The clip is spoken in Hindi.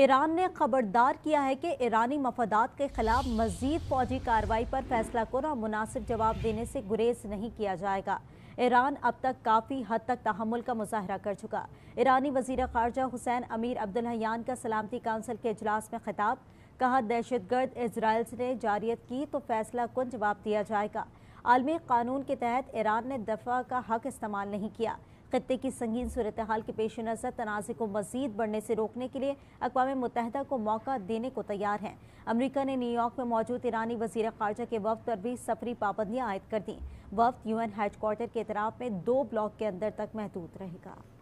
ईरान ने खबरदार किया है कि ईरानी मफादात के खिलाफ मजीद फौजी कार्रवाई पर फैसला कन और मुनासिब जवाब देने से गुरेज नहीं किया जाएगा ईरान अब तक काफ़ी हद तक तहमुल का मुजाहरा कर चुका ईरानी वजीर खारजा हुसैन अमीर अब्दुलहयान का सलामती काउंसिल के अजलास में खिताब कहा दहशत गर्द इसराइल ने जारियत की तो फैसला कन जवाब दिया जाएगा आलमी कानून के तहत ईरान ने दफा का हक इस्तेमाल नहीं किया खत्े की संगीन सूरत हाल के पेश नज़र तनाज़े को मजीद बढ़ने से रोकने के लिए अकवा मुतहदा को मौका देने को तैयार हैं अमरीका ने न्यूयॉर्क में मौजूद ईरानी वजीर खारजा के वफ्त पर भी सफरी पाबंदियाँ आयद कर दीं वफ्त एन हेडकोार्टर के इतराफ़ में दो ब्लॉक के अंदर तक महदूद रहेगा